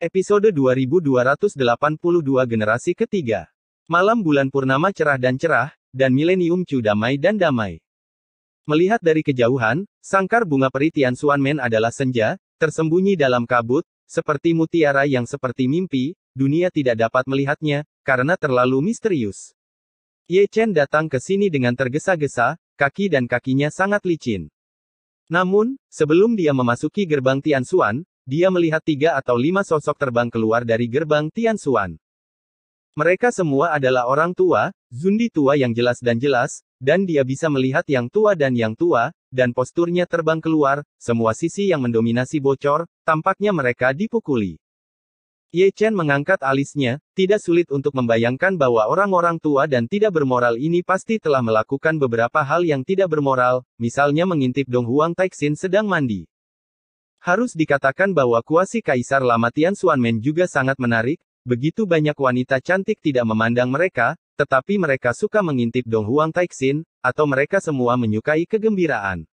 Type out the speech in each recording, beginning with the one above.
Episode 2282 Generasi Ketiga Malam bulan purnama cerah dan cerah, dan milenium cu damai dan damai. Melihat dari kejauhan, sangkar bunga Peritian Suanmen Xuanmen adalah senja, tersembunyi dalam kabut, seperti mutiara yang seperti mimpi, dunia tidak dapat melihatnya, karena terlalu misterius. Ye Chen datang ke sini dengan tergesa-gesa, kaki dan kakinya sangat licin. Namun, sebelum dia memasuki gerbang Tian Suan, dia melihat tiga atau lima sosok terbang keluar dari gerbang Tian Tianxuan. Mereka semua adalah orang tua, Zundi tua yang jelas dan jelas, dan dia bisa melihat yang tua dan yang tua, dan posturnya terbang keluar, semua sisi yang mendominasi bocor, tampaknya mereka dipukuli. Ye Chen mengangkat alisnya, tidak sulit untuk membayangkan bahwa orang-orang tua dan tidak bermoral ini pasti telah melakukan beberapa hal yang tidak bermoral, misalnya mengintip Dong Huang Taixin sedang mandi. Harus dikatakan bahwa kuasi Kaisar lama Tian Xuanmen juga sangat menarik, begitu banyak wanita cantik tidak memandang mereka, tetapi mereka suka mengintip Dong Huang Taixin, atau mereka semua menyukai kegembiraan.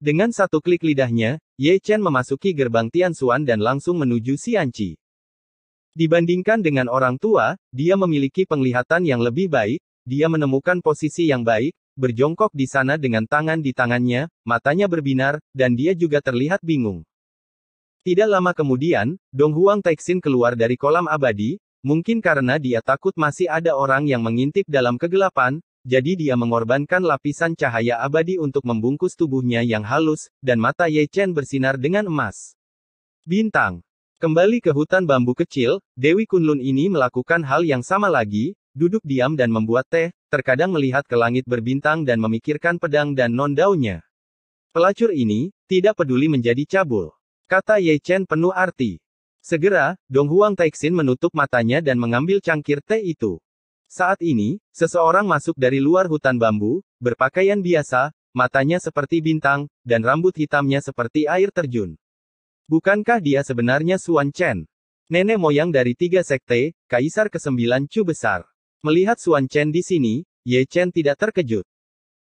Dengan satu klik lidahnya, Ye Chen memasuki gerbang Tian Xuan dan langsung menuju Xianqi. Dibandingkan dengan orang tua, dia memiliki penglihatan yang lebih baik, dia menemukan posisi yang baik, berjongkok di sana dengan tangan di tangannya, matanya berbinar, dan dia juga terlihat bingung. Tidak lama kemudian, Dong Huang Taixin keluar dari kolam abadi, mungkin karena dia takut masih ada orang yang mengintip dalam kegelapan, jadi dia mengorbankan lapisan cahaya abadi untuk membungkus tubuhnya yang halus, dan mata Ye Chen bersinar dengan emas. Bintang. Kembali ke hutan bambu kecil, Dewi Kunlun ini melakukan hal yang sama lagi, Duduk diam dan membuat teh, terkadang melihat ke langit berbintang dan memikirkan pedang dan non-daunnya. Pelacur ini, tidak peduli menjadi cabul. Kata Ye Chen penuh arti. Segera, Dong Huang Taixin menutup matanya dan mengambil cangkir teh itu. Saat ini, seseorang masuk dari luar hutan bambu, berpakaian biasa, matanya seperti bintang, dan rambut hitamnya seperti air terjun. Bukankah dia sebenarnya Suan Chen? Nenek moyang dari tiga sekte, Kaisar Kesembilan 9 Chu Besar. Melihat Suan Chen di sini, Ye Chen tidak terkejut.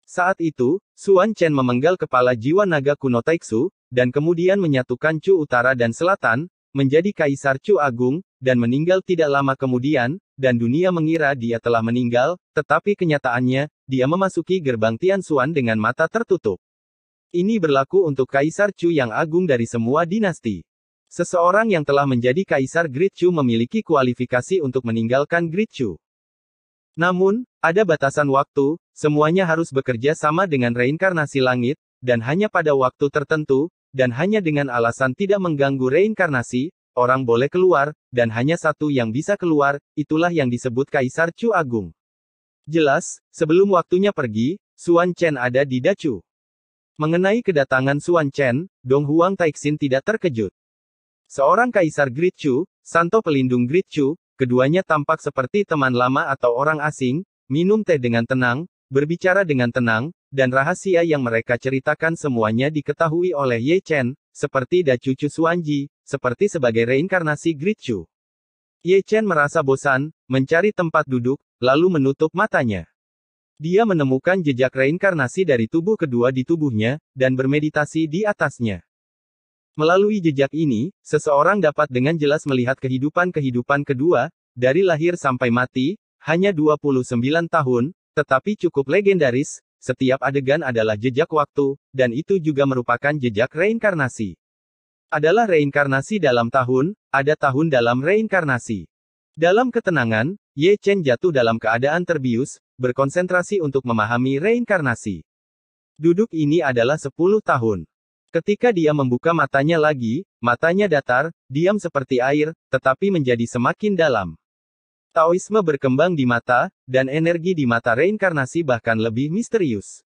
Saat itu, Suan Chen memenggal kepala jiwa naga kuno Taixu, dan kemudian menyatukan Chu Utara dan Selatan, menjadi Kaisar Chu Agung, dan meninggal tidak lama kemudian, dan dunia mengira dia telah meninggal, tetapi kenyataannya, dia memasuki gerbang Tian Tianxuan dengan mata tertutup. Ini berlaku untuk Kaisar Chu yang agung dari semua dinasti. Seseorang yang telah menjadi Kaisar Great Chu memiliki kualifikasi untuk meninggalkan Great Chu. Namun, ada batasan waktu, semuanya harus bekerja sama dengan reinkarnasi langit, dan hanya pada waktu tertentu, dan hanya dengan alasan tidak mengganggu reinkarnasi, orang boleh keluar, dan hanya satu yang bisa keluar, itulah yang disebut Kaisar Chu Agung. Jelas, sebelum waktunya pergi, Suan Chen ada di Dacu. Mengenai kedatangan Suan Chen, Dong Huang Taixin tidak terkejut. Seorang Kaisar Grit Chu, Santo Pelindung Grit Chu, Keduanya tampak seperti teman lama atau orang asing, minum teh dengan tenang, berbicara dengan tenang, dan rahasia yang mereka ceritakan semuanya diketahui oleh Ye Chen, seperti Dacucu Suanji, seperti sebagai reinkarnasi Great Chu. Ye Chen merasa bosan, mencari tempat duduk, lalu menutup matanya. Dia menemukan jejak reinkarnasi dari tubuh kedua di tubuhnya, dan bermeditasi di atasnya. Melalui jejak ini, seseorang dapat dengan jelas melihat kehidupan-kehidupan kedua, dari lahir sampai mati, hanya 29 tahun, tetapi cukup legendaris, setiap adegan adalah jejak waktu, dan itu juga merupakan jejak reinkarnasi. Adalah reinkarnasi dalam tahun, ada tahun dalam reinkarnasi. Dalam ketenangan, Ye Chen jatuh dalam keadaan terbius, berkonsentrasi untuk memahami reinkarnasi. Duduk ini adalah 10 tahun. Ketika dia membuka matanya lagi, matanya datar, diam seperti air, tetapi menjadi semakin dalam. Taoisme berkembang di mata, dan energi di mata reinkarnasi bahkan lebih misterius.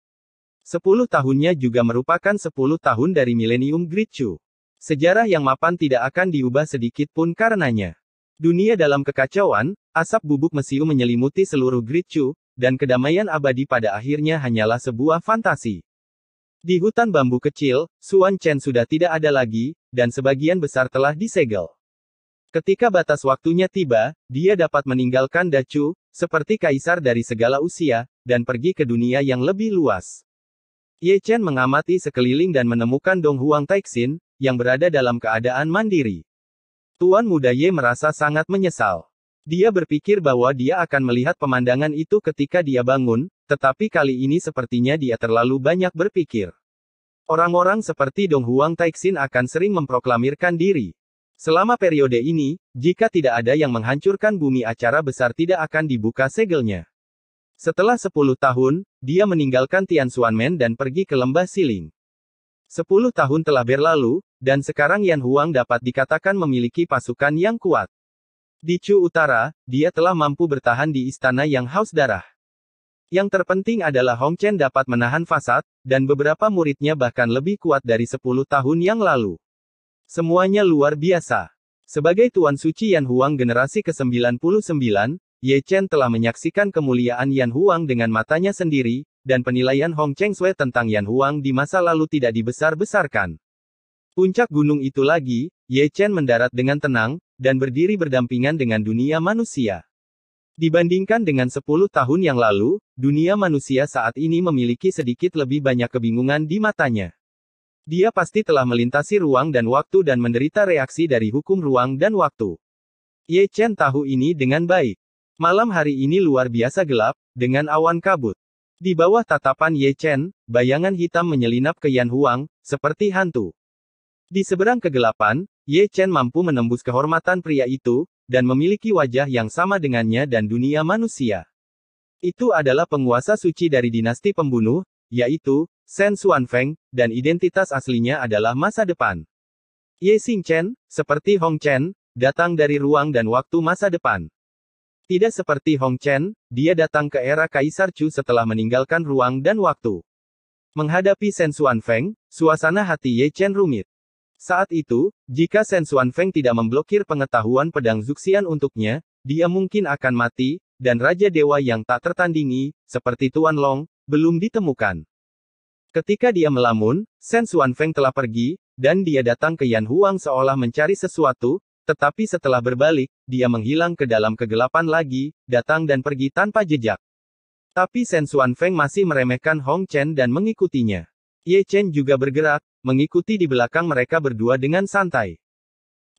Sepuluh tahunnya juga merupakan sepuluh tahun dari milenium Gritchu. Sejarah yang mapan tidak akan diubah sedikit pun karenanya. Dunia dalam kekacauan, asap bubuk mesiu menyelimuti seluruh Gritchu, dan kedamaian abadi pada akhirnya hanyalah sebuah fantasi. Di hutan bambu kecil, Suan Chen sudah tidak ada lagi, dan sebagian besar telah disegel. Ketika batas waktunya tiba, dia dapat meninggalkan Dacu, seperti kaisar dari segala usia, dan pergi ke dunia yang lebih luas. Ye Chen mengamati sekeliling dan menemukan Dong Huang Taixin, yang berada dalam keadaan mandiri. Tuan muda Ye merasa sangat menyesal. Dia berpikir bahwa dia akan melihat pemandangan itu ketika dia bangun, tetapi kali ini sepertinya dia terlalu banyak berpikir. Orang-orang seperti Dong Huang Taixin akan sering memproklamirkan diri. Selama periode ini, jika tidak ada yang menghancurkan bumi acara besar tidak akan dibuka segelnya. Setelah 10 tahun, dia meninggalkan Tian Xuanmen dan pergi ke lembah Siling. 10 tahun telah berlalu, dan sekarang Yan Huang dapat dikatakan memiliki pasukan yang kuat. Di Chu Utara, dia telah mampu bertahan di istana yang haus darah. Yang terpenting adalah Hong Chen dapat menahan fasad, dan beberapa muridnya bahkan lebih kuat dari 10 tahun yang lalu. Semuanya luar biasa. Sebagai Tuan Suci Yan Huang generasi ke-99, Ye Chen telah menyaksikan kemuliaan Yan Huang dengan matanya sendiri, dan penilaian Hong Cheng Sui tentang Yan Huang di masa lalu tidak dibesar-besarkan. Puncak gunung itu lagi, Ye Chen mendarat dengan tenang, dan berdiri berdampingan dengan dunia manusia. Dibandingkan dengan 10 tahun yang lalu, dunia manusia saat ini memiliki sedikit lebih banyak kebingungan di matanya. Dia pasti telah melintasi ruang dan waktu dan menderita reaksi dari hukum ruang dan waktu. Ye Chen tahu ini dengan baik. Malam hari ini luar biasa gelap, dengan awan kabut. Di bawah tatapan Ye Chen, bayangan hitam menyelinap ke Yan Huang, seperti hantu. Di seberang kegelapan, Ye Chen mampu menembus kehormatan pria itu, dan memiliki wajah yang sama dengannya dan dunia manusia. Itu adalah penguasa suci dari dinasti pembunuh, yaitu, Shen Feng, dan identitas aslinya adalah masa depan. Ye Xing Chen, seperti Hong Chen, datang dari ruang dan waktu masa depan. Tidak seperti Hong Chen, dia datang ke era Kaisar Chu setelah meninggalkan ruang dan waktu. Menghadapi Shen Feng, suasana hati Ye Chen rumit. Saat itu, jika Shen Xuan Feng tidak memblokir pengetahuan pedang Zuxian untuknya, dia mungkin akan mati, dan Raja Dewa yang tak tertandingi, seperti Tuan Long, belum ditemukan. Ketika dia melamun, Shen Xuan Feng telah pergi, dan dia datang ke Yan Huang seolah mencari sesuatu, tetapi setelah berbalik, dia menghilang ke dalam kegelapan lagi, datang dan pergi tanpa jejak. Tapi Shen Xuan Feng masih meremehkan Hong Chen dan mengikutinya. Ye Chen juga bergerak, mengikuti di belakang mereka berdua dengan santai.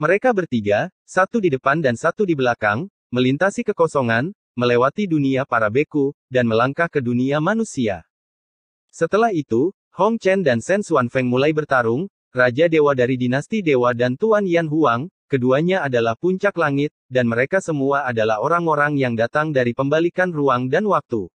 Mereka bertiga, satu di depan dan satu di belakang, melintasi kekosongan, melewati dunia para beku, dan melangkah ke dunia manusia. Setelah itu, Hong Chen dan Shen Feng mulai bertarung, Raja Dewa dari dinasti Dewa dan Tuan Yan Huang, keduanya adalah puncak langit, dan mereka semua adalah orang-orang yang datang dari pembalikan ruang dan waktu.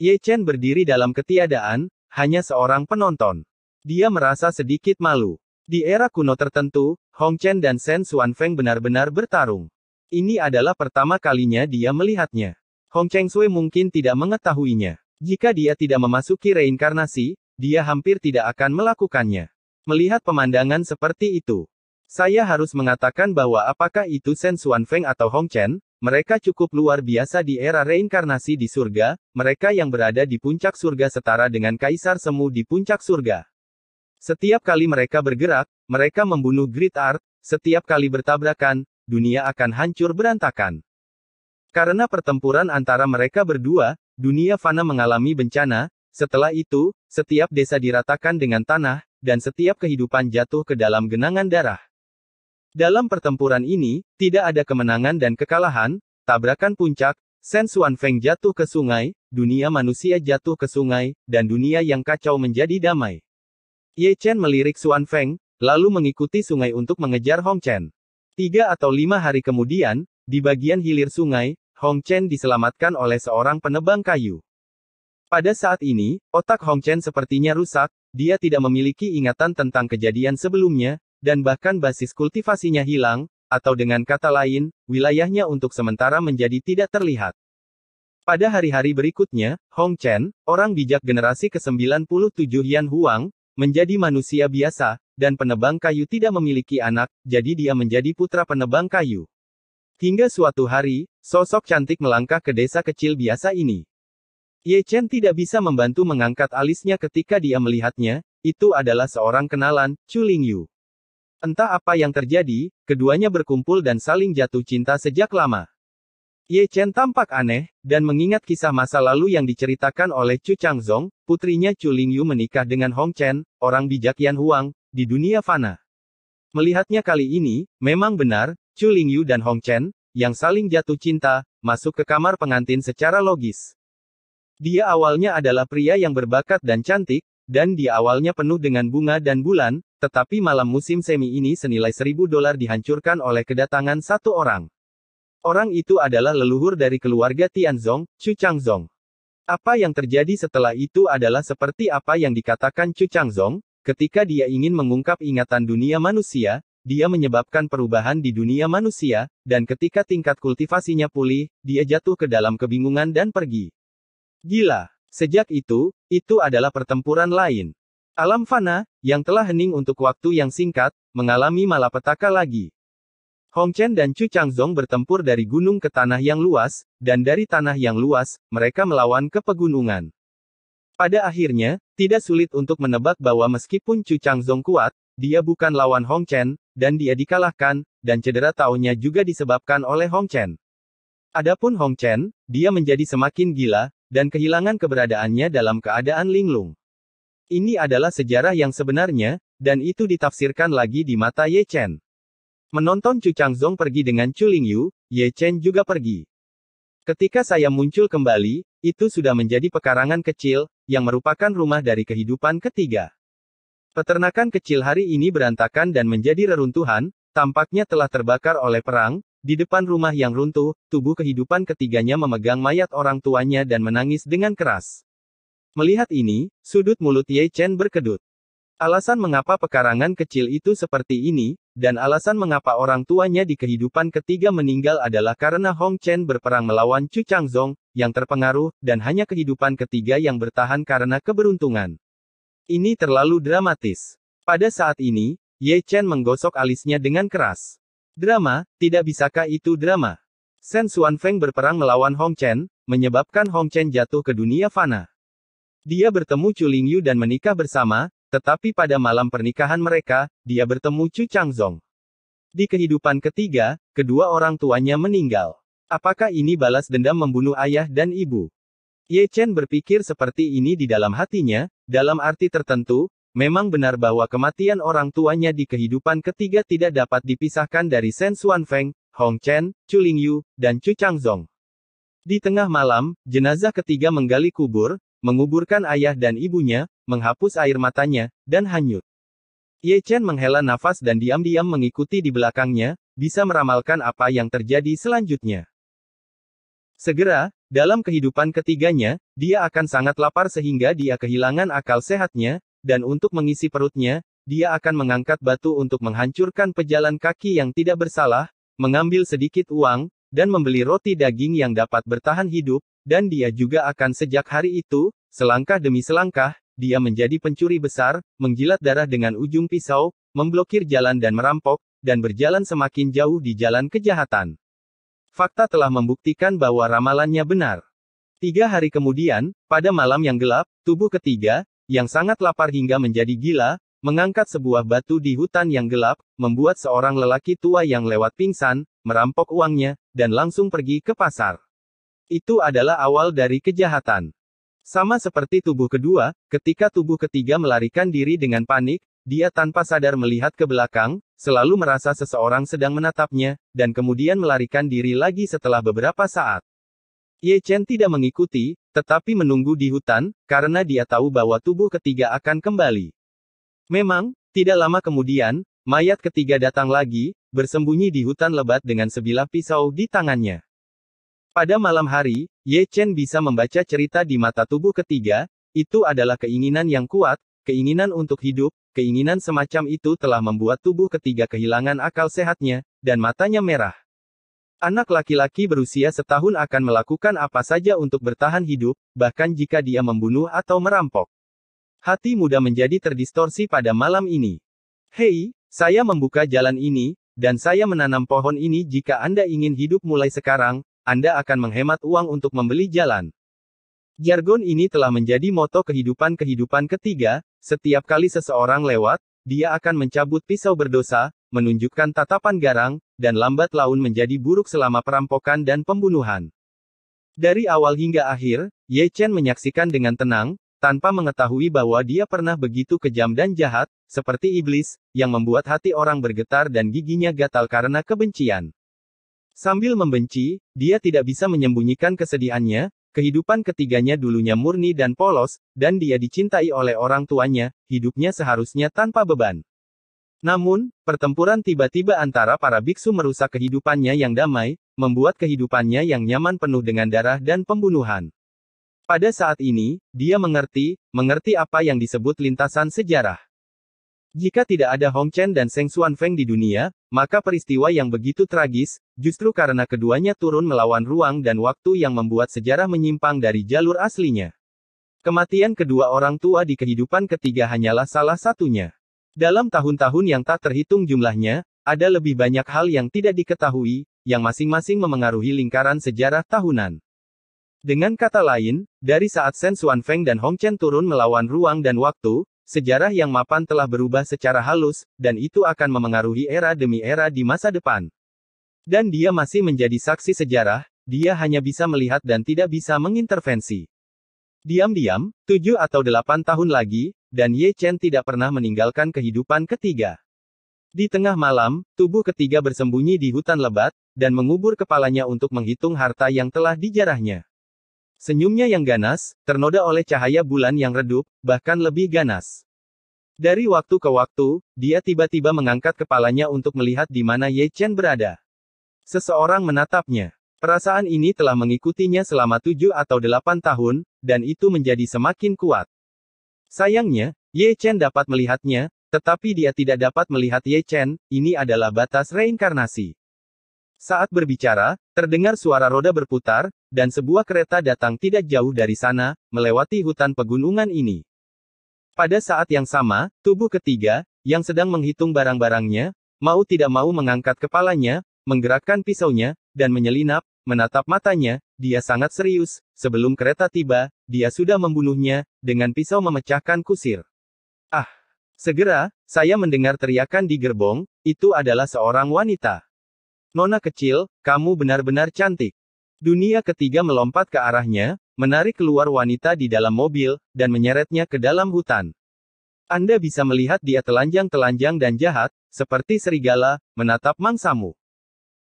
Ye Chen berdiri dalam ketiadaan, hanya seorang penonton. Dia merasa sedikit malu. Di era kuno tertentu, Hong Chen dan Shen Feng benar-benar bertarung. Ini adalah pertama kalinya dia melihatnya. Hong Cheng Sui mungkin tidak mengetahuinya. Jika dia tidak memasuki reinkarnasi, dia hampir tidak akan melakukannya. Melihat pemandangan seperti itu, saya harus mengatakan bahwa apakah itu Shen Feng atau Hong Chen, mereka cukup luar biasa di era reinkarnasi di surga, mereka yang berada di puncak surga setara dengan kaisar semu di puncak surga. Setiap kali mereka bergerak, mereka membunuh Grid Art, setiap kali bertabrakan, dunia akan hancur berantakan. Karena pertempuran antara mereka berdua, dunia fana mengalami bencana, setelah itu, setiap desa diratakan dengan tanah, dan setiap kehidupan jatuh ke dalam genangan darah. Dalam pertempuran ini, tidak ada kemenangan dan kekalahan, tabrakan puncak, Sen Xuan Feng jatuh ke sungai, dunia manusia jatuh ke sungai, dan dunia yang kacau menjadi damai. Ye Chen melirik Xuan Feng, lalu mengikuti sungai untuk mengejar Hong Chen. Tiga atau lima hari kemudian, di bagian hilir sungai, Hong Chen diselamatkan oleh seorang penebang kayu. Pada saat ini, otak Hong Chen sepertinya rusak, dia tidak memiliki ingatan tentang kejadian sebelumnya, dan bahkan basis kultivasinya hilang, atau dengan kata lain, wilayahnya untuk sementara menjadi tidak terlihat. Pada hari-hari berikutnya, Hong Chen, orang bijak generasi ke-97 Yan Huang, menjadi manusia biasa, dan penebang kayu tidak memiliki anak, jadi dia menjadi putra penebang kayu. Hingga suatu hari, sosok cantik melangkah ke desa kecil biasa ini. Ye Chen tidak bisa membantu mengangkat alisnya ketika dia melihatnya, itu adalah seorang kenalan, Chu Ling Yu. Entah apa yang terjadi, keduanya berkumpul dan saling jatuh cinta sejak lama. Ye Chen tampak aneh, dan mengingat kisah masa lalu yang diceritakan oleh Chu Changzong, putrinya Chu Lingyu menikah dengan Hong Chen, orang bijak Yan Huang, di dunia fana. Melihatnya kali ini, memang benar, Chu Lingyu dan Hong Chen, yang saling jatuh cinta, masuk ke kamar pengantin secara logis. Dia awalnya adalah pria yang berbakat dan cantik, dan di awalnya penuh dengan bunga dan bulan, tetapi malam musim semi ini senilai seribu dolar dihancurkan oleh kedatangan satu orang. Orang itu adalah leluhur dari keluarga Tianzong, Chu Changzong. Apa yang terjadi setelah itu adalah seperti apa yang dikatakan Chu Changzong, ketika dia ingin mengungkap ingatan dunia manusia, dia menyebabkan perubahan di dunia manusia, dan ketika tingkat kultivasinya pulih, dia jatuh ke dalam kebingungan dan pergi. Gila! Sejak itu, itu adalah pertempuran lain. Alam fana, yang telah hening untuk waktu yang singkat, mengalami malapetaka lagi. Hong Chen dan Chu Changzong bertempur dari gunung ke tanah yang luas, dan dari tanah yang luas, mereka melawan ke pegunungan. Pada akhirnya, tidak sulit untuk menebak bahwa meskipun Chu Changzong kuat, dia bukan lawan Hong Chen, dan dia dikalahkan, dan cedera taunya juga disebabkan oleh Hong Chen. Adapun Hong Chen, dia menjadi semakin gila, dan kehilangan keberadaannya dalam keadaan linglung. Ini adalah sejarah yang sebenarnya, dan itu ditafsirkan lagi di mata Ye Chen. Menonton Chu Changzong pergi dengan Chu Lingyu, Ye Chen juga pergi. Ketika saya muncul kembali, itu sudah menjadi pekarangan kecil, yang merupakan rumah dari kehidupan ketiga. Peternakan kecil hari ini berantakan dan menjadi reruntuhan, tampaknya telah terbakar oleh perang, di depan rumah yang runtuh, tubuh kehidupan ketiganya memegang mayat orang tuanya dan menangis dengan keras. Melihat ini, sudut mulut Ye Chen berkedut. Alasan mengapa pekarangan kecil itu seperti ini, dan alasan mengapa orang tuanya di kehidupan ketiga meninggal adalah karena Hong Chen berperang melawan Chu Changzong, yang terpengaruh, dan hanya kehidupan ketiga yang bertahan karena keberuntungan. Ini terlalu dramatis. Pada saat ini, Ye Chen menggosok alisnya dengan keras. Drama, tidak bisakah itu drama? Sen Feng berperang melawan Hong Chen, menyebabkan Hong Chen jatuh ke dunia fana. Dia bertemu Chu Lingyu dan menikah bersama, tetapi pada malam pernikahan mereka, dia bertemu Chu Changzong. Di kehidupan ketiga, kedua orang tuanya meninggal. Apakah ini balas dendam membunuh ayah dan ibu? Ye Chen berpikir seperti ini di dalam hatinya, dalam arti tertentu, memang benar bahwa kematian orang tuanya di kehidupan ketiga tidak dapat dipisahkan dari Shen Xuan Feng, Hong Chen, Chu Ling Yu, dan Chu Changzong. Di tengah malam, jenazah ketiga menggali kubur, menguburkan ayah dan ibunya, menghapus air matanya, dan hanyut. Ye Chen menghela nafas dan diam-diam mengikuti di belakangnya, bisa meramalkan apa yang terjadi selanjutnya. Segera, dalam kehidupan ketiganya, dia akan sangat lapar sehingga dia kehilangan akal sehatnya, dan untuk mengisi perutnya, dia akan mengangkat batu untuk menghancurkan pejalan kaki yang tidak bersalah, mengambil sedikit uang, dan membeli roti daging yang dapat bertahan hidup, dan dia juga akan sejak hari itu, selangkah demi selangkah, dia menjadi pencuri besar, menggilat darah dengan ujung pisau, memblokir jalan dan merampok, dan berjalan semakin jauh di jalan kejahatan. Fakta telah membuktikan bahwa ramalannya benar. Tiga hari kemudian, pada malam yang gelap, tubuh ketiga, yang sangat lapar hingga menjadi gila, mengangkat sebuah batu di hutan yang gelap, membuat seorang lelaki tua yang lewat pingsan, merampok uangnya, dan langsung pergi ke pasar. Itu adalah awal dari kejahatan. Sama seperti tubuh kedua, ketika tubuh ketiga melarikan diri dengan panik, dia tanpa sadar melihat ke belakang, selalu merasa seseorang sedang menatapnya, dan kemudian melarikan diri lagi setelah beberapa saat. Ye Chen tidak mengikuti, tetapi menunggu di hutan, karena dia tahu bahwa tubuh ketiga akan kembali. Memang, tidak lama kemudian, mayat ketiga datang lagi, bersembunyi di hutan lebat dengan sebilah pisau di tangannya. Pada malam hari, Ye Chen bisa membaca cerita di mata tubuh ketiga, itu adalah keinginan yang kuat, keinginan untuk hidup, keinginan semacam itu telah membuat tubuh ketiga kehilangan akal sehatnya, dan matanya merah. Anak laki-laki berusia setahun akan melakukan apa saja untuk bertahan hidup, bahkan jika dia membunuh atau merampok. Hati muda menjadi terdistorsi pada malam ini. Hei, saya membuka jalan ini, dan saya menanam pohon ini jika Anda ingin hidup mulai sekarang, anda akan menghemat uang untuk membeli jalan. Jargon ini telah menjadi moto kehidupan-kehidupan ketiga, setiap kali seseorang lewat, dia akan mencabut pisau berdosa, menunjukkan tatapan garang, dan lambat laun menjadi buruk selama perampokan dan pembunuhan. Dari awal hingga akhir, Ye Chen menyaksikan dengan tenang, tanpa mengetahui bahwa dia pernah begitu kejam dan jahat, seperti iblis, yang membuat hati orang bergetar dan giginya gatal karena kebencian. Sambil membenci, dia tidak bisa menyembunyikan kesedihannya, kehidupan ketiganya dulunya murni dan polos, dan dia dicintai oleh orang tuanya, hidupnya seharusnya tanpa beban. Namun, pertempuran tiba-tiba antara para biksu merusak kehidupannya yang damai, membuat kehidupannya yang nyaman penuh dengan darah dan pembunuhan. Pada saat ini, dia mengerti, mengerti apa yang disebut lintasan sejarah. Jika tidak ada Hong Chen dan Seng Xuan Feng di dunia, maka peristiwa yang begitu tragis, justru karena keduanya turun melawan ruang dan waktu yang membuat sejarah menyimpang dari jalur aslinya. Kematian kedua orang tua di kehidupan ketiga hanyalah salah satunya. Dalam tahun-tahun yang tak terhitung jumlahnya, ada lebih banyak hal yang tidak diketahui, yang masing-masing memengaruhi lingkaran sejarah tahunan. Dengan kata lain, dari saat Shen Xuan Feng dan Hong Chen turun melawan ruang dan waktu, Sejarah yang mapan telah berubah secara halus, dan itu akan memengaruhi era demi era di masa depan. Dan dia masih menjadi saksi sejarah, dia hanya bisa melihat dan tidak bisa mengintervensi. Diam-diam, tujuh atau delapan tahun lagi, dan Ye Chen tidak pernah meninggalkan kehidupan ketiga. Di tengah malam, tubuh ketiga bersembunyi di hutan lebat, dan mengubur kepalanya untuk menghitung harta yang telah dijarahnya. Senyumnya yang ganas, ternoda oleh cahaya bulan yang redup, bahkan lebih ganas. Dari waktu ke waktu, dia tiba-tiba mengangkat kepalanya untuk melihat di mana Ye Chen berada. Seseorang menatapnya. Perasaan ini telah mengikutinya selama tujuh atau delapan tahun, dan itu menjadi semakin kuat. Sayangnya, Ye Chen dapat melihatnya, tetapi dia tidak dapat melihat Ye Chen, ini adalah batas reinkarnasi. Saat berbicara, terdengar suara roda berputar, dan sebuah kereta datang tidak jauh dari sana, melewati hutan pegunungan ini. Pada saat yang sama, tubuh ketiga, yang sedang menghitung barang-barangnya, mau tidak mau mengangkat kepalanya, menggerakkan pisaunya, dan menyelinap, menatap matanya, dia sangat serius, sebelum kereta tiba, dia sudah membunuhnya, dengan pisau memecahkan kusir. Ah! Segera, saya mendengar teriakan di gerbong, itu adalah seorang wanita. Nona kecil, kamu benar-benar cantik. Dunia ketiga melompat ke arahnya, menarik keluar wanita di dalam mobil, dan menyeretnya ke dalam hutan. Anda bisa melihat dia telanjang-telanjang dan jahat, seperti serigala, menatap mangsamu.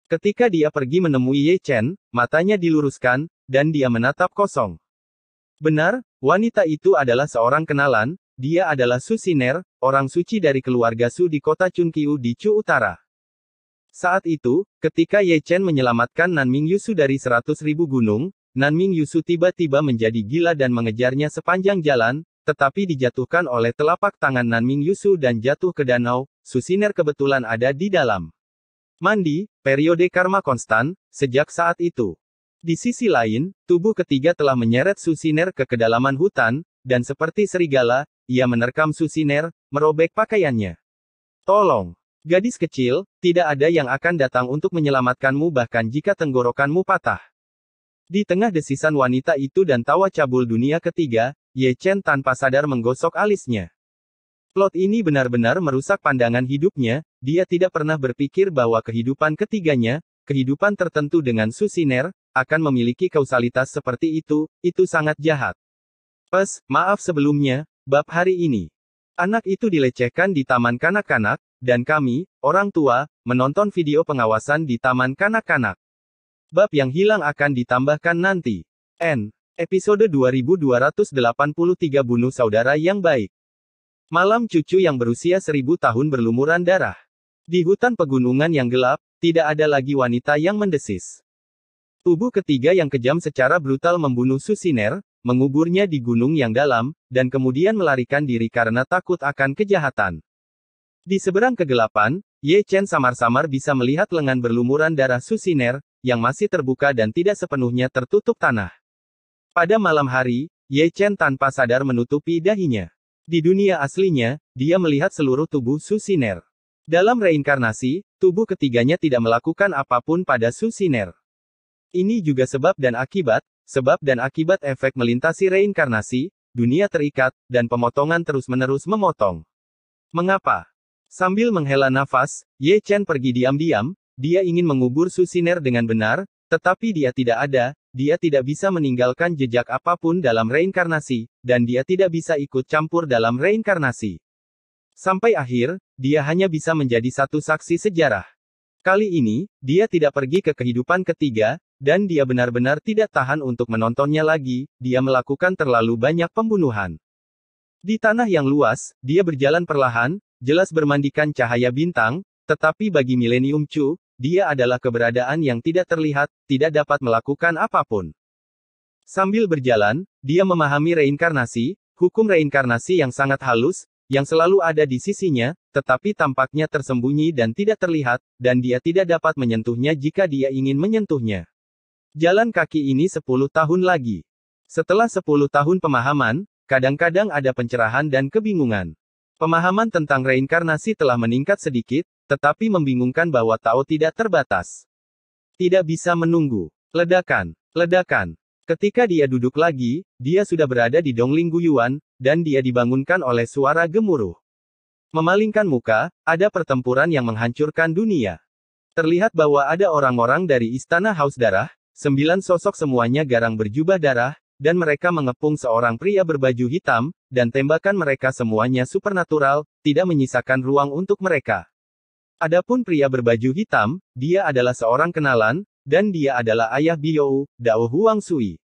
Ketika dia pergi menemui Ye Chen, matanya diluruskan, dan dia menatap kosong. Benar, wanita itu adalah seorang kenalan, dia adalah Su Siner, orang suci dari keluarga Su di kota Chunqiu di Chu Utara. Saat itu, ketika Ye Chen menyelamatkan Nanming Yusu dari seratus ribu gunung, Nanming Yusu tiba-tiba menjadi gila dan mengejarnya sepanjang jalan, tetapi dijatuhkan oleh telapak tangan Nanming Yusu dan jatuh ke danau, Susiner kebetulan ada di dalam. Mandi, periode karma konstan, sejak saat itu. Di sisi lain, tubuh ketiga telah menyeret Susiner ke kedalaman hutan, dan seperti serigala, ia menerkam Susiner, merobek pakaiannya. Tolong! Gadis kecil, tidak ada yang akan datang untuk menyelamatkanmu bahkan jika tenggorokanmu patah. Di tengah desisan wanita itu dan tawa cabul dunia ketiga, Ye Chen tanpa sadar menggosok alisnya. Plot ini benar-benar merusak pandangan hidupnya, dia tidak pernah berpikir bahwa kehidupan ketiganya, kehidupan tertentu dengan Susiner, akan memiliki kausalitas seperti itu, itu sangat jahat. Pes, maaf sebelumnya, bab hari ini. Anak itu dilecehkan di taman kanak-kanak, dan kami, orang tua, menonton video pengawasan di taman kanak-kanak. Bab yang hilang akan ditambahkan nanti. N. Episode 2283 Bunuh Saudara Yang Baik. Malam cucu yang berusia seribu tahun berlumuran darah. Di hutan pegunungan yang gelap, tidak ada lagi wanita yang mendesis. Tubuh ketiga yang kejam secara brutal membunuh Susiner, menguburnya di gunung yang dalam, dan kemudian melarikan diri karena takut akan kejahatan. Di seberang kegelapan, Ye Chen samar-samar bisa melihat lengan berlumuran darah Susiner, yang masih terbuka dan tidak sepenuhnya tertutup tanah. Pada malam hari, Ye Chen tanpa sadar menutupi dahinya. Di dunia aslinya, dia melihat seluruh tubuh Susiner. Dalam reinkarnasi, tubuh ketiganya tidak melakukan apapun pada Susiner. Ini juga sebab dan akibat, Sebab dan akibat efek melintasi reinkarnasi, dunia terikat, dan pemotongan terus-menerus memotong. Mengapa? Sambil menghela nafas, Ye Chen pergi diam-diam, dia ingin mengubur Susiner dengan benar, tetapi dia tidak ada, dia tidak bisa meninggalkan jejak apapun dalam reinkarnasi, dan dia tidak bisa ikut campur dalam reinkarnasi. Sampai akhir, dia hanya bisa menjadi satu saksi sejarah. Kali ini, dia tidak pergi ke kehidupan ketiga, dan dia benar-benar tidak tahan untuk menontonnya lagi, dia melakukan terlalu banyak pembunuhan. Di tanah yang luas, dia berjalan perlahan, jelas bermandikan cahaya bintang, tetapi bagi Millennium Chu, dia adalah keberadaan yang tidak terlihat, tidak dapat melakukan apapun. Sambil berjalan, dia memahami reinkarnasi, hukum reinkarnasi yang sangat halus, yang selalu ada di sisinya, tetapi tampaknya tersembunyi dan tidak terlihat, dan dia tidak dapat menyentuhnya jika dia ingin menyentuhnya. Jalan kaki ini 10 tahun lagi. Setelah 10 tahun pemahaman, kadang-kadang ada pencerahan dan kebingungan. Pemahaman tentang reinkarnasi telah meningkat sedikit, tetapi membingungkan bahwa Tao tidak terbatas. Tidak bisa menunggu. Ledakan, ledakan, Ketika dia duduk lagi, dia sudah berada di Dongling Guyuan, dan dia dibangunkan oleh suara gemuruh. Memalingkan muka, ada pertempuran yang menghancurkan dunia. Terlihat bahwa ada orang-orang dari Istana Haus Darah, sembilan sosok semuanya garang berjubah darah, dan mereka mengepung seorang pria berbaju hitam, dan tembakan mereka semuanya supernatural, tidak menyisakan ruang untuk mereka. Adapun pria berbaju hitam, dia adalah seorang kenalan, dan dia adalah ayah Biou, Dao Huang Sui.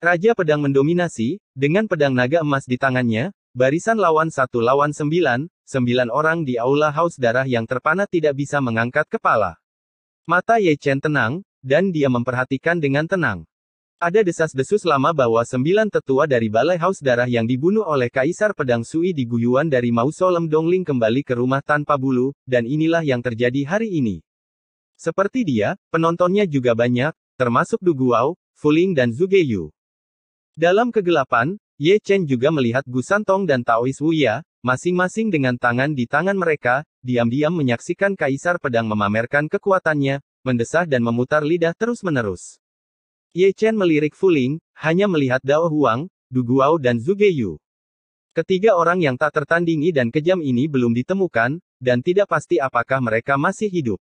Raja pedang mendominasi, dengan pedang naga emas di tangannya, barisan lawan satu lawan sembilan, sembilan orang di aula haus darah yang terpana tidak bisa mengangkat kepala. Mata Ye Chen tenang, dan dia memperhatikan dengan tenang. Ada desas-desus lama bahwa sembilan tetua dari Balai Haus Darah yang dibunuh oleh Kaisar Pedang Sui di Guyuan dari Mausolem Dongling kembali ke rumah tanpa bulu, dan inilah yang terjadi hari ini. Seperti dia, penontonnya juga banyak, termasuk Du Guao, Fuling dan Zugeyu. Yu. Dalam kegelapan, Ye Chen juga melihat Gu Santong dan Taois Wuya, masing-masing dengan tangan di tangan mereka, diam-diam menyaksikan Kaisar Pedang memamerkan kekuatannya, mendesah dan memutar lidah terus-menerus. Ye Chen melirik Fuling, hanya melihat Dao Huang, Du Guao dan Zugeyu. Yu. Ketiga orang yang tak tertandingi dan kejam ini belum ditemukan, dan tidak pasti apakah mereka masih hidup.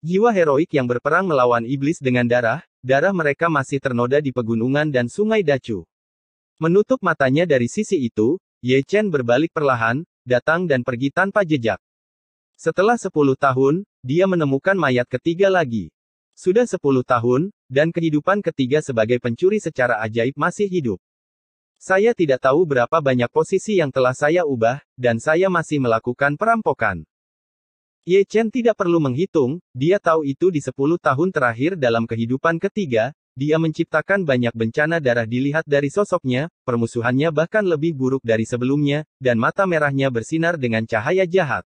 Jiwa heroik yang berperang melawan iblis dengan darah, darah mereka masih ternoda di pegunungan dan sungai Dacu. Menutup matanya dari sisi itu, Ye Chen berbalik perlahan, datang dan pergi tanpa jejak. Setelah sepuluh tahun, dia menemukan mayat ketiga lagi. Sudah sepuluh tahun, dan kehidupan ketiga sebagai pencuri secara ajaib masih hidup. Saya tidak tahu berapa banyak posisi yang telah saya ubah, dan saya masih melakukan perampokan. Ye Chen tidak perlu menghitung, dia tahu itu di 10 tahun terakhir dalam kehidupan ketiga, dia menciptakan banyak bencana darah dilihat dari sosoknya, permusuhannya bahkan lebih buruk dari sebelumnya, dan mata merahnya bersinar dengan cahaya jahat.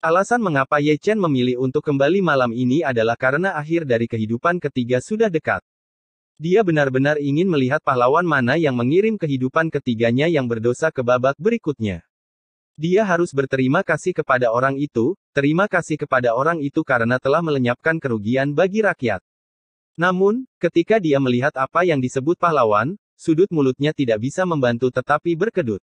Alasan mengapa Ye Chen memilih untuk kembali malam ini adalah karena akhir dari kehidupan ketiga sudah dekat. Dia benar-benar ingin melihat pahlawan mana yang mengirim kehidupan ketiganya yang berdosa ke babak berikutnya. Dia harus berterima kasih kepada orang itu, terima kasih kepada orang itu karena telah melenyapkan kerugian bagi rakyat. Namun, ketika dia melihat apa yang disebut pahlawan, sudut mulutnya tidak bisa membantu tetapi berkedut.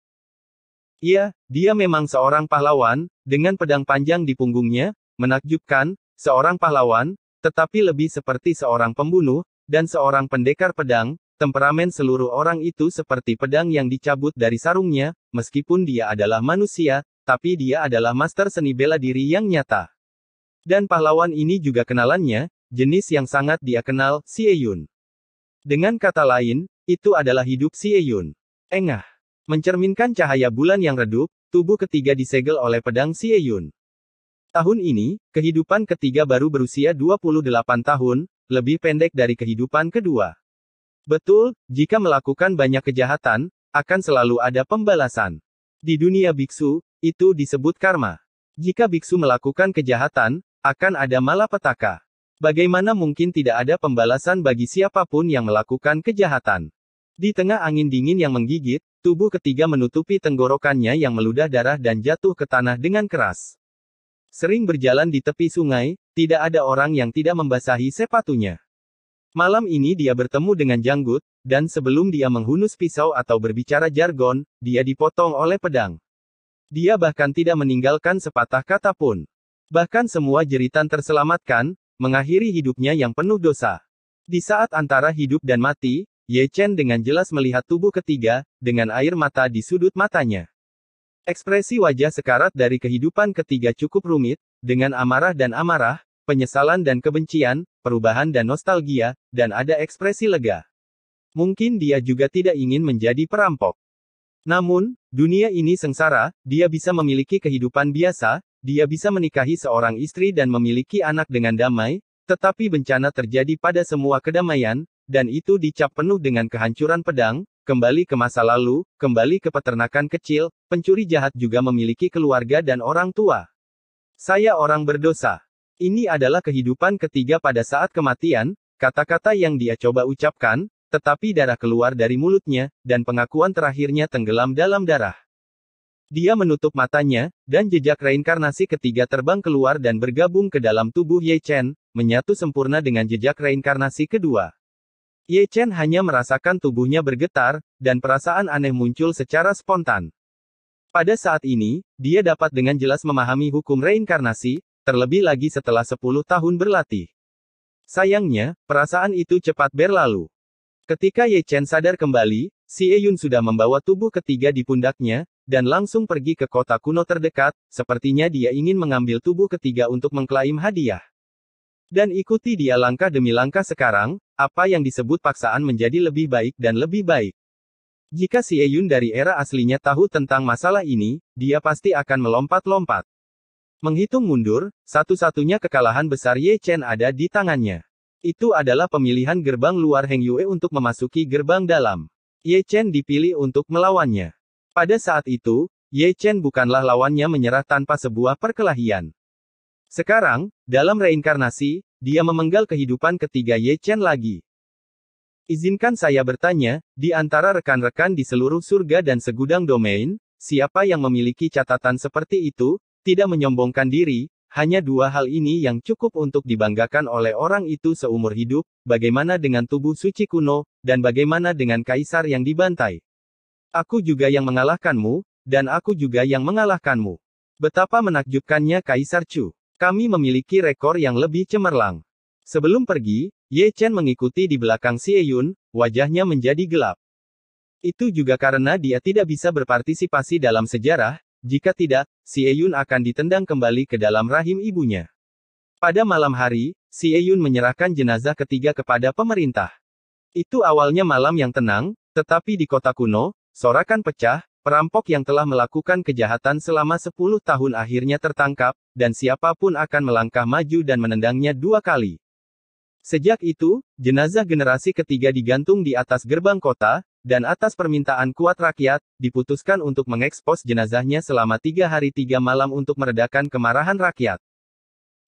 Iya, dia memang seorang pahlawan, dengan pedang panjang di punggungnya, menakjubkan, seorang pahlawan, tetapi lebih seperti seorang pembunuh, dan seorang pendekar pedang, temperamen seluruh orang itu seperti pedang yang dicabut dari sarungnya, meskipun dia adalah manusia, tapi dia adalah master seni bela diri yang nyata. Dan pahlawan ini juga kenalannya, jenis yang sangat dia kenal, Sieyun. Dengan kata lain, itu adalah hidup Sieyun. Engah. Mencerminkan cahaya bulan yang redup, tubuh ketiga disegel oleh pedang Sieyun. Tahun ini, kehidupan ketiga baru berusia 28 tahun, lebih pendek dari kehidupan kedua. Betul, jika melakukan banyak kejahatan, akan selalu ada pembalasan. Di dunia biksu, itu disebut karma. Jika biksu melakukan kejahatan, akan ada malapetaka. Bagaimana mungkin tidak ada pembalasan bagi siapapun yang melakukan kejahatan? Di tengah angin dingin yang menggigit, tubuh ketiga menutupi tenggorokannya yang meludah darah dan jatuh ke tanah dengan keras. Sering berjalan di tepi sungai, tidak ada orang yang tidak membasahi sepatunya. Malam ini dia bertemu dengan Janggut, dan sebelum dia menghunus pisau atau berbicara jargon, dia dipotong oleh pedang. Dia bahkan tidak meninggalkan sepatah kata pun. Bahkan semua jeritan terselamatkan, mengakhiri hidupnya yang penuh dosa. Di saat antara hidup dan mati, Ye Chen dengan jelas melihat tubuh ketiga, dengan air mata di sudut matanya. Ekspresi wajah sekarat dari kehidupan ketiga cukup rumit, dengan amarah dan amarah, penyesalan dan kebencian, perubahan dan nostalgia, dan ada ekspresi lega. Mungkin dia juga tidak ingin menjadi perampok. Namun, dunia ini sengsara, dia bisa memiliki kehidupan biasa, dia bisa menikahi seorang istri dan memiliki anak dengan damai, tetapi bencana terjadi pada semua kedamaian, dan itu dicap penuh dengan kehancuran pedang, kembali ke masa lalu, kembali ke peternakan kecil, pencuri jahat juga memiliki keluarga dan orang tua. Saya orang berdosa. Ini adalah kehidupan ketiga pada saat kematian, kata-kata yang dia coba ucapkan, tetapi darah keluar dari mulutnya, dan pengakuan terakhirnya tenggelam dalam darah. Dia menutup matanya, dan jejak reinkarnasi ketiga terbang keluar dan bergabung ke dalam tubuh Ye Chen, menyatu sempurna dengan jejak reinkarnasi kedua. Ye Chen hanya merasakan tubuhnya bergetar, dan perasaan aneh muncul secara spontan. Pada saat ini, dia dapat dengan jelas memahami hukum reinkarnasi, terlebih lagi setelah 10 tahun berlatih. Sayangnya, perasaan itu cepat berlalu. Ketika Ye Chen sadar kembali, si Eun sudah membawa tubuh ketiga di pundaknya, dan langsung pergi ke kota kuno terdekat, sepertinya dia ingin mengambil tubuh ketiga untuk mengklaim hadiah. Dan ikuti dia langkah demi langkah sekarang, apa yang disebut paksaan menjadi lebih baik dan lebih baik. Jika si Eun dari era aslinya tahu tentang masalah ini, dia pasti akan melompat-lompat. Menghitung mundur, satu-satunya kekalahan besar Ye Chen ada di tangannya. Itu adalah pemilihan gerbang luar Heng Yue untuk memasuki gerbang dalam. Ye Chen dipilih untuk melawannya. Pada saat itu, Ye Chen bukanlah lawannya menyerah tanpa sebuah perkelahian. Sekarang, dalam reinkarnasi, dia memenggal kehidupan ketiga Ye Chen lagi. Izinkan saya bertanya, di antara rekan-rekan di seluruh surga dan segudang domain, siapa yang memiliki catatan seperti itu, tidak menyombongkan diri, hanya dua hal ini yang cukup untuk dibanggakan oleh orang itu seumur hidup, bagaimana dengan tubuh suci kuno, dan bagaimana dengan kaisar yang dibantai. Aku juga yang mengalahkanmu, dan aku juga yang mengalahkanmu. Betapa menakjubkannya Kaisar Chu. Kami memiliki rekor yang lebih cemerlang. Sebelum pergi, Ye Chen mengikuti di belakang Xie Yun, wajahnya menjadi gelap. Itu juga karena dia tidak bisa berpartisipasi dalam sejarah, jika tidak, si Eun akan ditendang kembali ke dalam rahim ibunya. Pada malam hari, si Eun menyerahkan jenazah ketiga kepada pemerintah. Itu awalnya malam yang tenang, tetapi di kota kuno, sorakan pecah, perampok yang telah melakukan kejahatan selama 10 tahun akhirnya tertangkap, dan siapapun akan melangkah maju dan menendangnya dua kali. Sejak itu, jenazah generasi ketiga digantung di atas gerbang kota, dan atas permintaan kuat rakyat, diputuskan untuk mengekspos jenazahnya selama tiga hari tiga malam untuk meredakan kemarahan rakyat.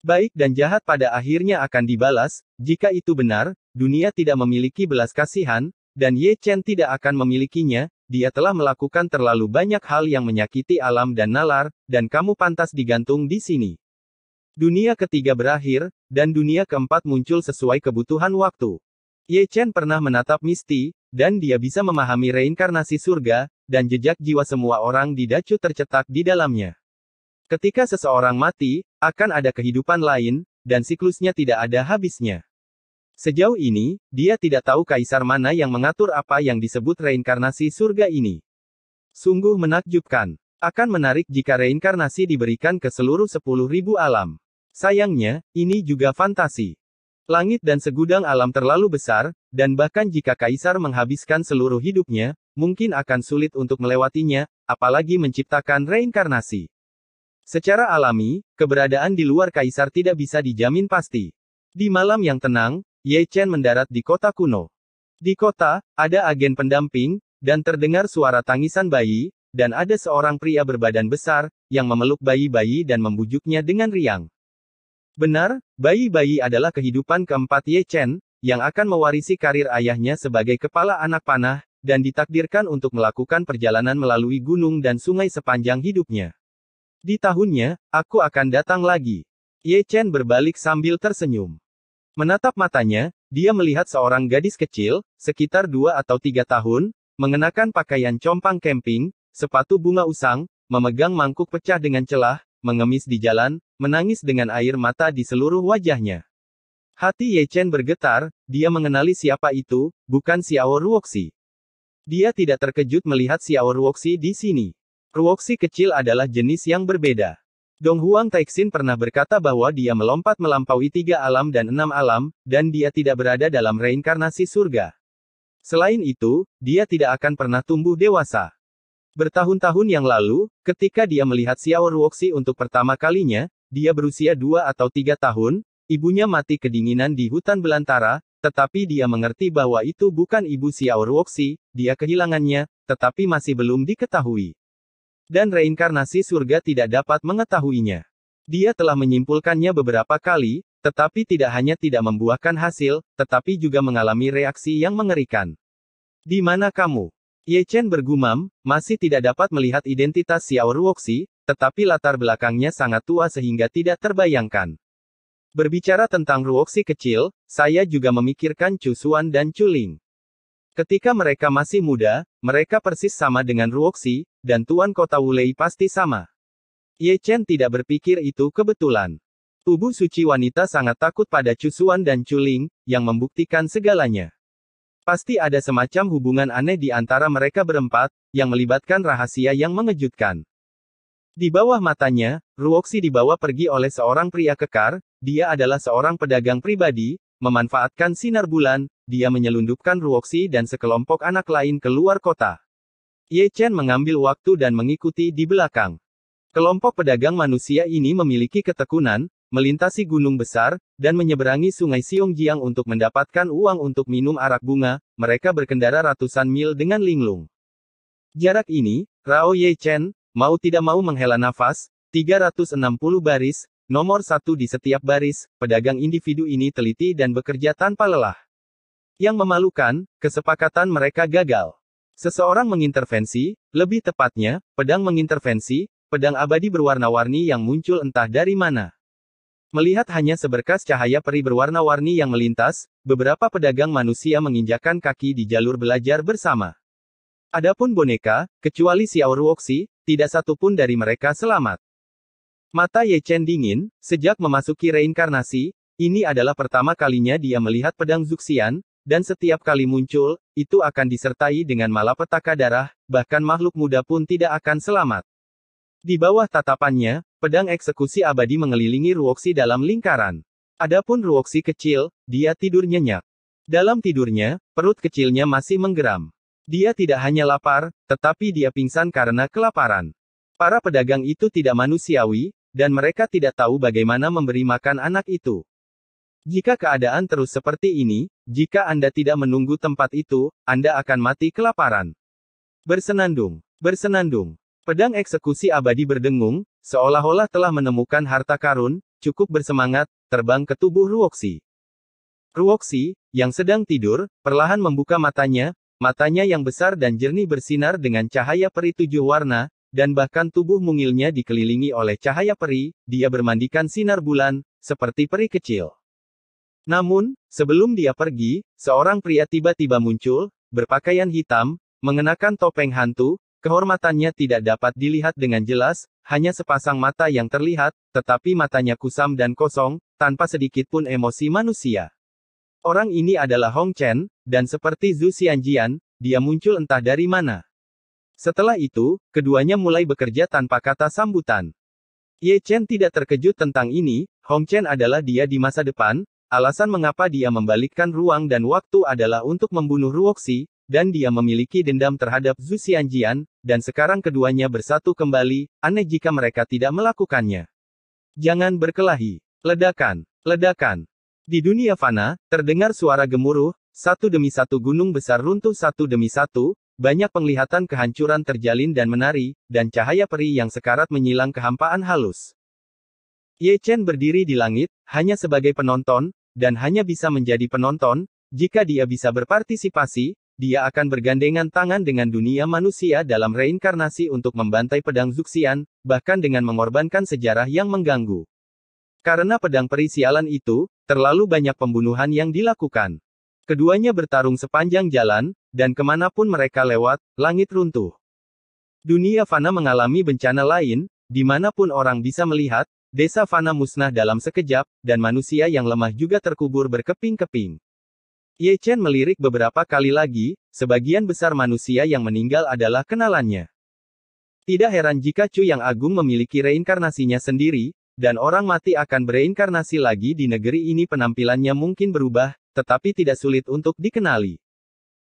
Baik dan jahat pada akhirnya akan dibalas, jika itu benar, dunia tidak memiliki belas kasihan, dan Ye Chen tidak akan memilikinya, dia telah melakukan terlalu banyak hal yang menyakiti alam dan nalar, dan kamu pantas digantung di sini. Dunia ketiga berakhir, dan dunia keempat muncul sesuai kebutuhan waktu. Ye Chen pernah menatap Misti, dan dia bisa memahami reinkarnasi surga, dan jejak jiwa semua orang di dacu tercetak di dalamnya. Ketika seseorang mati, akan ada kehidupan lain, dan siklusnya tidak ada habisnya. Sejauh ini, dia tidak tahu kaisar mana yang mengatur apa yang disebut reinkarnasi surga ini. Sungguh menakjubkan. Akan menarik jika reinkarnasi diberikan ke seluruh 10.000 alam. Sayangnya, ini juga fantasi. Langit dan segudang alam terlalu besar, dan bahkan jika kaisar menghabiskan seluruh hidupnya, mungkin akan sulit untuk melewatinya, apalagi menciptakan reinkarnasi. Secara alami, keberadaan di luar kaisar tidak bisa dijamin pasti. Di malam yang tenang, Ye Chen mendarat di kota kuno. Di kota, ada agen pendamping, dan terdengar suara tangisan bayi, dan ada seorang pria berbadan besar, yang memeluk bayi-bayi dan membujuknya dengan riang. Benar, bayi-bayi adalah kehidupan keempat Ye Chen, yang akan mewarisi karir ayahnya sebagai kepala anak panah, dan ditakdirkan untuk melakukan perjalanan melalui gunung dan sungai sepanjang hidupnya. Di tahunnya, aku akan datang lagi. Ye Chen berbalik sambil tersenyum. Menatap matanya, dia melihat seorang gadis kecil, sekitar dua atau tiga tahun, mengenakan pakaian compang camping, sepatu bunga usang, memegang mangkuk pecah dengan celah, mengemis di jalan, menangis dengan air mata di seluruh wajahnya. Hati Ye Chen bergetar, dia mengenali siapa itu, bukan Xiao Ruoxi. Dia tidak terkejut melihat Xiao Ruoxi di sini. Ruoxi kecil adalah jenis yang berbeda. Dong Huang Taixin pernah berkata bahwa dia melompat melampaui tiga alam dan enam alam, dan dia tidak berada dalam reinkarnasi surga. Selain itu, dia tidak akan pernah tumbuh dewasa. Bertahun-tahun yang lalu, ketika dia melihat Xiao Ruoxi untuk pertama kalinya, dia berusia dua atau tiga tahun, ibunya mati kedinginan di hutan belantara, tetapi dia mengerti bahwa itu bukan ibu si dia kehilangannya, tetapi masih belum diketahui. Dan reinkarnasi surga tidak dapat mengetahuinya. Dia telah menyimpulkannya beberapa kali, tetapi tidak hanya tidak membuahkan hasil, tetapi juga mengalami reaksi yang mengerikan. Di mana kamu? Ye Chen bergumam, masih tidak dapat melihat identitas Xiao Ruoxi, tetapi latar belakangnya sangat tua sehingga tidak terbayangkan. Berbicara tentang Ruoxi kecil, saya juga memikirkan Cusuan dan Culing. Ketika mereka masih muda, mereka persis sama dengan Ruoxi, dan Tuan Kota Wulei pasti sama. Ye Chen tidak berpikir itu kebetulan. Tubuh suci wanita sangat takut pada Cusuan dan Culing, yang membuktikan segalanya. Pasti ada semacam hubungan aneh di antara mereka berempat, yang melibatkan rahasia yang mengejutkan. Di bawah matanya, Ruoxi dibawa pergi oleh seorang pria kekar, dia adalah seorang pedagang pribadi, memanfaatkan sinar bulan, dia menyelundupkan Ruoxi dan sekelompok anak lain keluar kota. Ye Chen mengambil waktu dan mengikuti di belakang. Kelompok pedagang manusia ini memiliki ketekunan, melintasi gunung besar, dan menyeberangi sungai Siongjiang untuk mendapatkan uang untuk minum arak bunga, mereka berkendara ratusan mil dengan linglung. Jarak ini, Rao Ye Chen, Mau tidak mau menghela nafas, 360 baris, nomor satu di setiap baris, pedagang individu ini teliti dan bekerja tanpa lelah. Yang memalukan, kesepakatan mereka gagal. Seseorang mengintervensi, lebih tepatnya, pedang mengintervensi, pedang abadi berwarna-warni yang muncul entah dari mana. Melihat hanya seberkas cahaya peri berwarna-warni yang melintas, beberapa pedagang manusia menginjakan kaki di jalur belajar bersama. Adapun boneka, kecuali si Auruoxi, tidak satu pun dari mereka selamat. Mata Ye Chen dingin, sejak memasuki reinkarnasi, ini adalah pertama kalinya dia melihat pedang Zuxian, dan setiap kali muncul, itu akan disertai dengan malapetaka darah, bahkan makhluk muda pun tidak akan selamat. Di bawah tatapannya, pedang eksekusi abadi mengelilingi Ruoxi dalam lingkaran. Adapun Ruoxi kecil, dia tidur nyenyak. Dalam tidurnya, perut kecilnya masih menggeram. Dia tidak hanya lapar, tetapi dia pingsan karena kelaparan. Para pedagang itu tidak manusiawi, dan mereka tidak tahu bagaimana memberi makan anak itu. Jika keadaan terus seperti ini, jika Anda tidak menunggu tempat itu, Anda akan mati kelaparan. Bersenandung, bersenandung. Pedang eksekusi abadi berdengung, seolah-olah telah menemukan harta karun, cukup bersemangat, terbang ke tubuh Ruoksi. Ruoksi, yang sedang tidur, perlahan membuka matanya, Matanya yang besar dan jernih bersinar dengan cahaya peri tujuh warna, dan bahkan tubuh mungilnya dikelilingi oleh cahaya peri, dia bermandikan sinar bulan, seperti peri kecil. Namun, sebelum dia pergi, seorang pria tiba-tiba muncul, berpakaian hitam, mengenakan topeng hantu, kehormatannya tidak dapat dilihat dengan jelas, hanya sepasang mata yang terlihat, tetapi matanya kusam dan kosong, tanpa sedikit pun emosi manusia. Orang ini adalah Hong Chen, dan seperti Zhu Xianjian, dia muncul entah dari mana. Setelah itu, keduanya mulai bekerja tanpa kata sambutan. Ye Chen tidak terkejut tentang ini, Hong Chen adalah dia di masa depan, alasan mengapa dia membalikkan ruang dan waktu adalah untuk membunuh Ruoxi, dan dia memiliki dendam terhadap Zhu Xianjian, dan sekarang keduanya bersatu kembali, aneh jika mereka tidak melakukannya. Jangan berkelahi. Ledakan. Ledakan. Di dunia fana, terdengar suara gemuruh, satu demi satu gunung besar runtuh satu demi satu, banyak penglihatan kehancuran terjalin dan menari, dan cahaya peri yang sekarat menyilang kehampaan halus. Ye Chen berdiri di langit, hanya sebagai penonton, dan hanya bisa menjadi penonton, jika dia bisa berpartisipasi, dia akan bergandengan tangan dengan dunia manusia dalam reinkarnasi untuk membantai pedang Zuxian, bahkan dengan mengorbankan sejarah yang mengganggu. Karena pedang perisialan itu, terlalu banyak pembunuhan yang dilakukan. Keduanya bertarung sepanjang jalan, dan kemanapun mereka lewat, langit runtuh. Dunia fana mengalami bencana lain, dimanapun orang bisa melihat, desa fana musnah dalam sekejap, dan manusia yang lemah juga terkubur berkeping-keping. Ye Chen melirik beberapa kali lagi, sebagian besar manusia yang meninggal adalah kenalannya. Tidak heran jika Chu Yang Agung memiliki reinkarnasinya sendiri, dan orang mati akan bereinkarnasi lagi di negeri ini penampilannya mungkin berubah, tetapi tidak sulit untuk dikenali.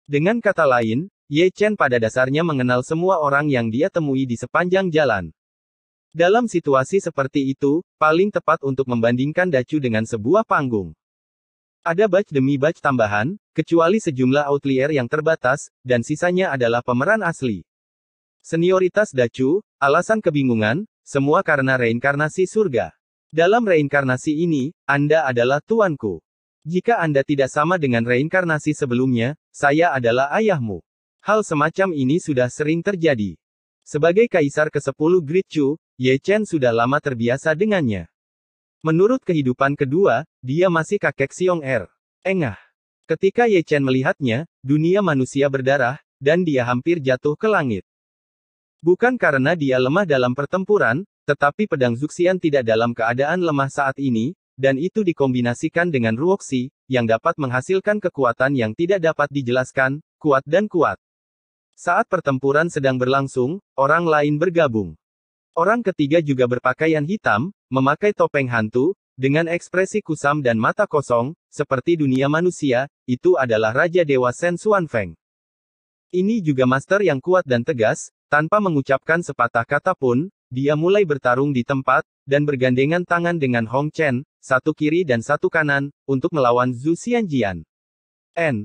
Dengan kata lain, Ye Chen pada dasarnya mengenal semua orang yang dia temui di sepanjang jalan. Dalam situasi seperti itu, paling tepat untuk membandingkan dacu dengan sebuah panggung. Ada batch demi batch tambahan, kecuali sejumlah outlier yang terbatas, dan sisanya adalah pemeran asli. Senioritas Dacu, alasan kebingungan, semua karena reinkarnasi surga. Dalam reinkarnasi ini, Anda adalah tuanku. Jika Anda tidak sama dengan reinkarnasi sebelumnya, saya adalah ayahmu. Hal semacam ini sudah sering terjadi. Sebagai kaisar ke-10 Great Chu, Ye Chen sudah lama terbiasa dengannya. Menurut kehidupan kedua, dia masih kakek Xiong Er. Engah. Ketika Ye Chen melihatnya, dunia manusia berdarah, dan dia hampir jatuh ke langit. Bukan karena dia lemah dalam pertempuran, tetapi pedang Zuxian tidak dalam keadaan lemah saat ini, dan itu dikombinasikan dengan Ruoxi, yang dapat menghasilkan kekuatan yang tidak dapat dijelaskan, kuat dan kuat. Saat pertempuran sedang berlangsung, orang lain bergabung. Orang ketiga juga berpakaian hitam, memakai topeng hantu, dengan ekspresi kusam dan mata kosong, seperti dunia manusia, itu adalah Raja Dewa Sen Xuanfeng. Ini juga master yang kuat dan tegas, tanpa mengucapkan sepatah kata pun, dia mulai bertarung di tempat, dan bergandengan tangan dengan Hong Chen, satu kiri dan satu kanan, untuk melawan Zhu Xianjian. N.